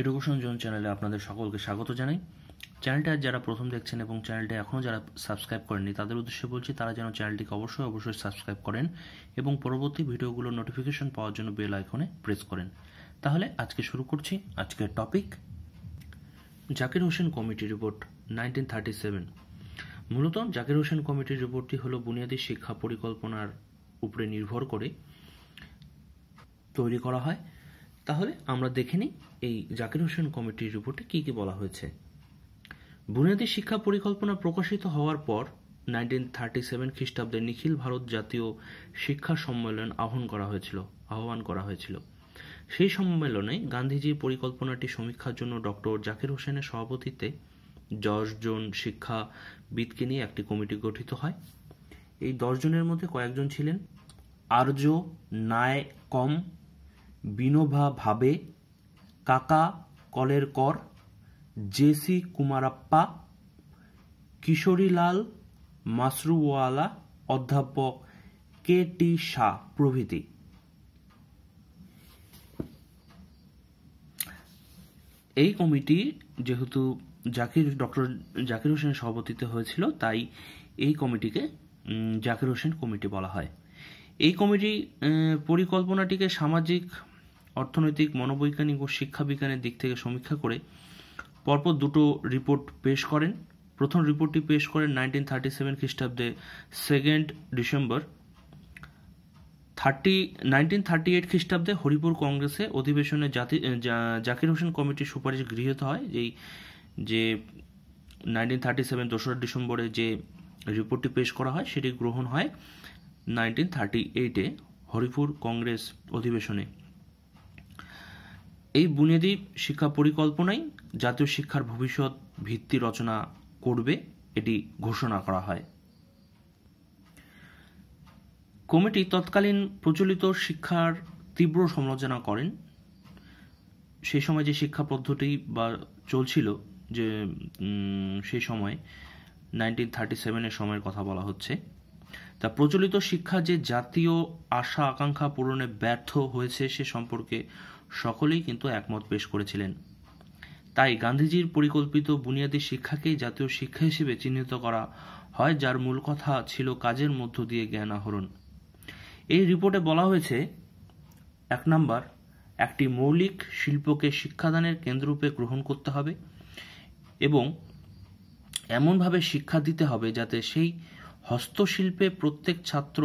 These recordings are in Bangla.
এডুকেশন জোন চ্যানেলে আপনাদের সকলকে স্বাগত জানাই চ্যানেলটা যারা প্রথম দেখছেন এবং চ্যানেলটা এখনও যারা সাবস্ক্রাইব করেননি তাদের উদ্দেশ্যে বলছি তারা যেন চ্যানেলটিকে অবশ্যই অবশ্যই সাবস্ক্রাইব করেন এবং পরবর্তী ভিডিওগুলোর নোটিফিকেশন পাওয়ার জন্য বেল আইকনে প্রেস করেন তাহলে আজকে শুরু করছি আজকের topic Zakir Hussain committee report nineteen thirty seven মূলত জাকির হোসেন কমিটির রিপোর্টটি হলো বুনিয়াদী শিক্ষা পরিকল্পনার উপরে নির্ভর করে তৈরি করা হয় তাহলে আমরা দেখে নিই এই জাকির হোসেন কমিটির রিপোর্টে কি কি বলা হয়েছে বুনিয়াদী শিক্ষা পরিকল্পনা প্রকাশিত হওয়ার পর নাইনটিন থার্টি সেভেন খ্রিস্টাব্দে নিখিল ভারত জাতীয় শিক্ষা সম্মেলন আহ্বান করা হয়েছিল আহ্বান করা হয়েছিল সেই সম্মেলনে গান্ধীজির পরিকল্পনাটি সমীক্ষার জন্য ডক্টর জাকির হোসেনের সভাপতিত্বে দশজন শিক্ষাবিদকে নিয়ে একটি কমিটি গঠিত হয় এই দশজনের মধ্যে কয়েকজন ছিলেন আর্য নায় কম বিনোভা ভাবে কাকা কলেরকর জেসি কুমারাপ্পা কিশোরীলাল মাসরুওয়ালা অধ্যাপক কে টি শাহ প্রভৃতি এই কমিটি যেহেতু জাকির ডক্টর জাকির হোসেন সভাপতিত হয়েছিল তাই এই কমিটিকে জাকির হোসেন কমিটি বলা হয় এই কমিটি পরিকল্পনাটিকে সামাজিক অর্থনৈতিক মনোবৈজ্ঞানিক ও শিক্ষাবিজ্ঞানের দিক থেকে সমীক্ষা করে পরপর দুটো রিপোর্ট পেশ করেন প্রথম রিপোর্টটি পেশ করেন নাইনটিন থার্টি সেভেন খ্রিস্টাব্দে second December thirty nineteen thirty eight খ্রিস্টাব্দে হরিপুর কংগ্রেসে অধিবেশনে জাতি জাকির হোসেন কমিটির সুপারিশ গৃহীত হয় যেই যে নাইনটিন থার্টি সেভেন দোসরা ডিসেম্বরে যে রিপোর্টটি পেশ করা হয় সেটি গ্রহণ হয় নাইনটিন থার্টি এইটে হরিপুর কংগ্রেস অধিবেশনে এই বুনিয়াদী শিক্ষা পরিকল্পনাই জাতীয় শিক্ষার ভবিষ্যৎ ভিত্তি রচনা করবে এটি ঘোষণা করা হয় কমিটি তৎকালীন প্রচলিত শিক্ষার তীব্র সমালোচনা করেন সেই সময় যে শিক্ষা পদ্ধতি বা চলছিল যে সেই সময় নাইনটিন থার্টি সেভেনের সময়ের কথা বলা হচ্ছে তা প্রচলিত শিক্ষা যে জাতীয় আশা আকাঙ্ক্ষা পূরণে ব্যর্থ হয়েছে সে সম্পর্কে সকলেই কিন্তু একমত পেশ করেছিলেন তাই গান্ধীজির পরিকল্পিত বুনিয়াদী শিক্ষাকেই জাতীয় শিক্ষা হিসেবে চিহ্নিত করা হয় যার মূল কথা ছিল কাজের মধ্য দিয়ে জ্ঞান আহরণ এই রিপোর্টে বলা হয়েছে এক নম্বর একটি মৌলিক শিল্পকে শিক্ষাদানের কেন্দ্ররূপে গ্রহণ করতে হবে এবং এমনভাবে শিক্ষা দিতে হবে যাতে সেই হস্তশিল্পে প্রত্যেক ছাত্র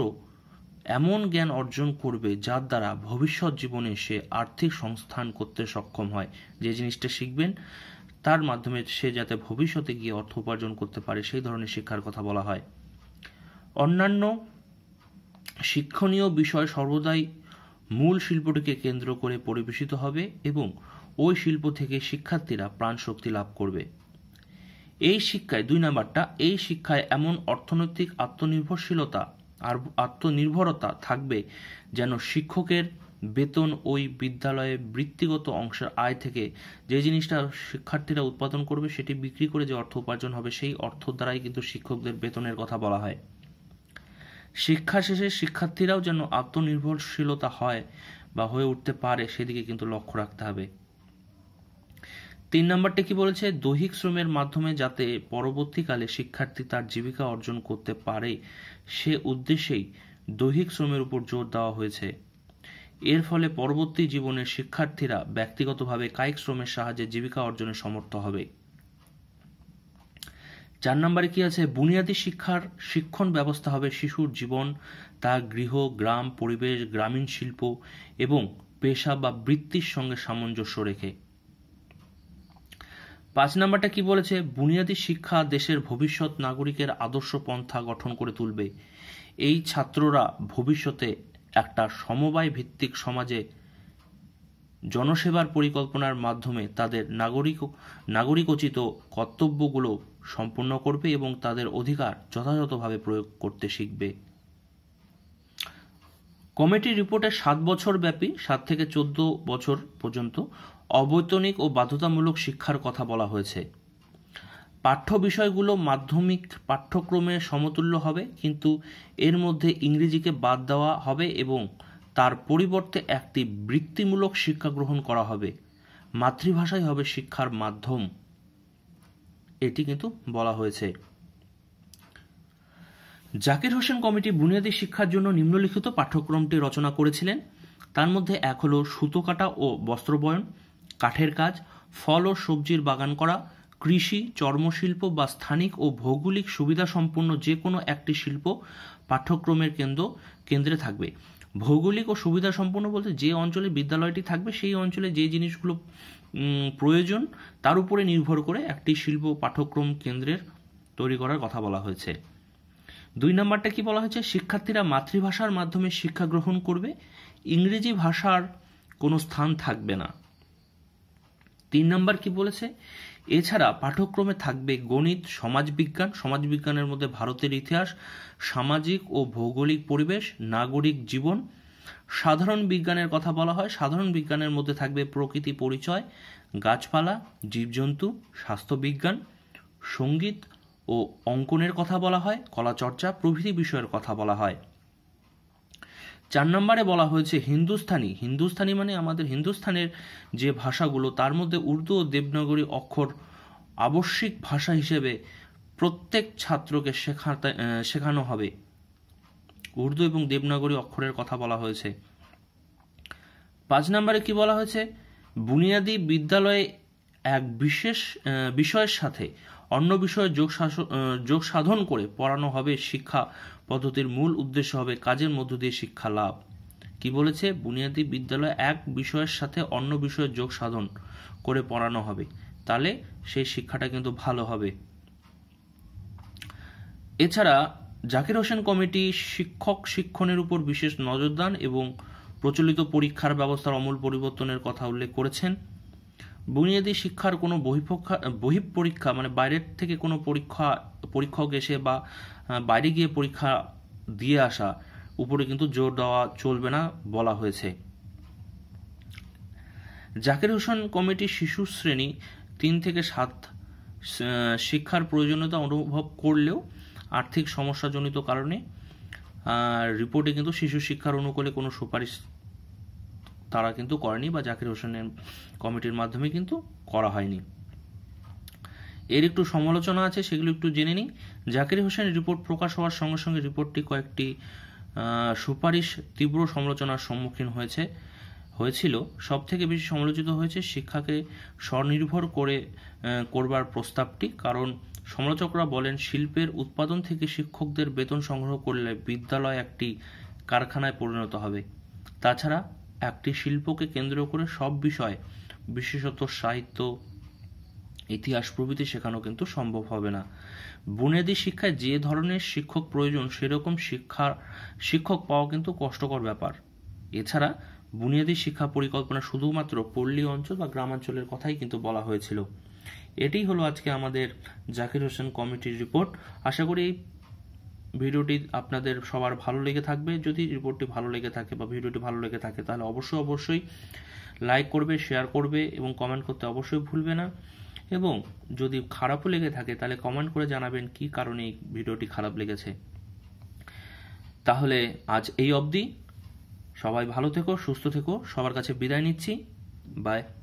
এমন জ্ঞান অর্জন করবে যার দ্বারা ভবিষ্যৎ জীবনে সে আর্থিক সংস্থান করতে সক্ষম হয় যে জিনিসটা শিখবেন তার মাধ্যমে সে যাতে ভবিষ্যতে গিয়ে অর্থ উপার্জন করতে পারে সেই ধরনের শিক্ষার কথা বলা হয় অন্যান্য শিক্ষণীয় বিষয় সর্বদাই মূল শিল্পটিকে কেন্দ্র করে পরিবেশিত হবে এবং ওই শিল্প থেকে শিক্ষার্থীরা প্রাণশক্তি লাভ করবে এই শিক্ষায় দুই নাম্বারটা এই শিক্ষায় এমন অর্থনৈতিক আত্মনির্ভরশীলতা আর আত্মনির্ভরতা থাকবে যেন শিক্ষকের বেতন ওই বিদ্যালয়ে বৃত্তিগত অংশের আয় থেকে যে জিনিসটা শিক্ষার্থীরা উৎপাদন করবে সেটি বিক্রি করে যে অর্থ উপার্জন হবে সেই অর্থ দ্বারাই কিন্তু শিক্ষকদের বেতনের কথা বলা হয় শিক্ষা শেষে শিক্ষার্থীরাও যেন আত্মনির্ভরশীলতা হয় বা হয়ে উঠতে পারে সেদিকে কিন্তু লক্ষ্য রাখতে হবে তিন নম্বরটা কি বলেছে দৈহিক শ্রমের মাধ্যমে যাতে পরবর্তীকালে শিক্ষার্থী তার জীবিকা অর্জন করতে পারে সে উদ্দেশ্যেই দৈহিক শ্রমের উপর জোর দেওয়া হয়েছে এর ফলে পরবর্তী জীবনের শিক্ষার্থীরা ব্যক্তিগতভাবে কায়িক শ্রমের সাহায্যে জীবিকা অর্জনে সমর্থ হবে চার নম্বরে কি আছে বুনিয়াদী শিক্ষার শিক্ষণ ব্যবস্থা হবে শিশুর জীবন তা গৃহ গ্রাম পরিবেশ গ্রামীণ শিল্প এবং পেশা বা বৃত্তির সঙ্গে সামঞ্জস্য রেখে পাঁচ নাম্বারটা কি বলেছে বুনিয়াদী শিক্ষা দেশের ভবিষ্যৎ নাগরিকের আদর্শ পন্থা গঠন করে তুলবে এই ছাত্ররা ভবিষ্যতে একটা সমবায় ভিত্তিক সমাজে জনসেবার পরিকল্পনার মাধ্যমে তাদের নাগরিক নাগরিকোচিত কর্তব্যগুলো সম্পন্ন করবে এবং তাদের অধিকার যথাযথভাবে প্রয়োগ করতে শিখবে কমিটির রিপোর্টে সাত বছর ব্যাপী সাত থেকে চোদ্দ বছর পর্যন্ত অবৈতনিক ও বাধ্যতামূলক শিক্ষার কথা বলা হয়েছে পাঠ্য বিষয়গুলো মাধ্যমিক পাঠ্যক্রমে সমতুল্য হবে কিন্তু এর মধ্যে ইংরেজিকে বাদ দেওয়া হবে এবং তার পরিবর্তে একটি বৃত্তিমূলক শিক্ষা গ্রহণ করা হবে মাতৃভাষাই হবে শিক্ষার মাধ্যম এটি কিন্তু বলা হয়েছে জাকির হোসেন কমিটি বুনিয়াদী শিক্ষার জন্য নিম্নলিখিত পাঠ্যক্রমটি রচনা করেছিলেন তার মধ্যে এক হলো সুতো কাটা ও বস্ত্র বয়ন কাঠের কাজ ফল ও সবজির বাগান করা কৃষি চর্মশিল্প বা স্থানিক ও ভৌগোলিক সুবিধা সম্পন্ন যে কোনো একটি শিল্প পাঠ্যক্রমের কেন্দ্র কেন্দ্রে থাকবে ভৌগোলিক ও সুবিধা সম্পন্ন বলতে যে অঞ্চলে বিদ্যালয়টি থাকবে সেই অঞ্চলে যে জিনিসগুলো প্রয়োজন তার উপরে নির্ভর করে একটি শিল্প পাঠ্যক্রম কেন্দ্রের তৈরি করার কথা বলা হয়েছে দুই নম্বরটা কি বলা হয়েছে শিক্ষার্থীরা মাতৃভাষার মাধ্যমে শিক্ষা গ্রহণ করবে ইংরেজি ভাষার কোনো স্থান থাকবে না তিন নম্বর কি বলেছে এছাড়া পাঠ্যক্রমে থাকবে গণিত সমাজবিজ্ঞান সমাজবিজ্ঞানের মধ্যে ভারতের ইতিহাস সামাজিক ও ভৌগোলিক পরিবেশ নাগরিক জীবন সাধারণ বিজ্ঞানের কথা বলা হয় সাধারণ বিজ্ঞানের মধ্যে থাকবে প্রকৃতি পরিচয় গাছপালা জীবজন্তু স্বাস্থ্যবিজ্ঞান সঙ্গীত ও অঙ্কনের কথা বলা হয় কলাচর্চা প্রভৃতি বিষয়ের কথা বলা হয় চার নম্বরে বলা হয়েছে হিন্দুস্থানি হিন্দুস্থানি মানে আমাদের হিন্দুস্থানের যে ভাষাগুলো তার মধ্যে উর্দু ও দেবনগরী অক্ষর আবশ্যিক ভাষা হিসেবে প্রত্যেক ছাত্রকে শেখাতে শেখানো হবে উর্দু এবং দেবনাগরী অক্ষরের কথা বলা হয়েছে পাঁচ নম্বরে কি বলা হয়েছে বুনিয়াদী বিদ্যালয়ে এক বিশেষ বিষয়ের সাথে অন্য বিষয়ে যোগ সাধন করে পড়ানো হবে শিক্ষা পদ্ধতির মূল উদ্দেশ্য হবে কাজের মধ্য দিয়ে শিক্ষা লাভ কি বলেছে বুনিয়াদী বিদ্যালয় এক বিষয়ের সাথে অন্য বিষয়ে যোগ সাধন করে পড়ানো হবে তাহলে সেই শিক্ষাটা কিন্তু ভালো হবে এছাড়া জাকির হোসেন কমিটি শিক্ষক শিক্ষণের উপর বিশেষ নজরদান এবং প্রচলিত পরীক্ষার ব্যবস্থার অমূল পরিবর্তনের কথা উল্লেখ করেছেন বুনিয়াদী শিক্ষার কোনো বহিপক্ষা পরীক্ষা মানে বাইরের থেকে কোনো পরীক্ষা পরীক্ষক এসে বা বাইরে গিয়ে পরীক্ষা দিয়ে আসা উপরে কিন্তু জোর দেওয়া চলবে না বলা হয়েছে জাকির হোসেন কমিটি শিশু শ্রেণী তিন থেকে সাত শিক্ষার প্রয়োজনীয়তা অনুভব করলেও আর্থিক সমস্যাজনিত কারণে রিপোর্টে কিন্তু শিশু শিক্ষার অনুকূলে কোনো সুপারিশ তারা কিন্তু করেনি বা জাকির হোসেনের কমিটির মাধ্যমে কিন্তু করা হয়নি এর একটু সমালোচনা আছে সেগুলো একটু জেনে নিই জাকির হোসেনের রিপোর্ট প্রকাশ হওয়ার সঙ্গে সঙ্গে রিপোর্টটি কয়েকটি সুপারিশ তীব্র সমালোচনার সম্মুখীন হয়েছে হয়েছিল সব থেকে বেশি সমালোচিত হয়েছে শিক্ষাকে স্বনির্ভর করে করবার প্রস্তাবটি কারণ সমালোচকরা বলেন শিল্পের উৎপাদন থেকে শিক্ষকদের বেতন সংগ্রহ করলে বিদ্যালয় একটি কারখানায় পরিণত হবে তাছাড়া একটি শিল্পকে কেন্দ্র করে সব বিষয় বিশেষত সাহিত্য ইতিহাস প্রভৃতি শেখানো কিন্তু সম্ভব হবে না বুনিয়াদী শিক্ষায় যে ধরনের শিক্ষক প্রয়োজন সেরকম শিক্ষা শিক্ষক পাওয়া কিন্তু কষ্টকর ব্যাপার এছাড়া বুনিয়াদী শিক্ষা পরিকল্পনা শুধুমাত্র পল্লী অঞ্চল বা গ্রামাঞ্চলের কথাই কিন্তু বলা হয়েছিল এটি হলো আজকে আমাদের জাকির হোসেন কমিটির রিপোর্ট আশা করি এই ভিডিওটি আপনাদের সবার ভালো লেগে থাকবে যদি রিপোর্টটি ভালো লেগে থাকে বা ভিডিওটি ভালো লেগে থাকে তাহলে অবশ্যই অবশ্যই লাইক করবে শেয়ার করবে এবং কমেন্ট করতে অবশ্যই ভুলবে না এবং যদি খারাপও লেগে থাকে তাহলে কমেন্ট করে জানাবেন কি কারণে এই ভিডিওটি খারাপ লেগেছে তাহলে আজ এই অবধি সবাই ভালো থেকো সুস্থ থেকো সবার কাছে বিদায় নিচ্ছি বাই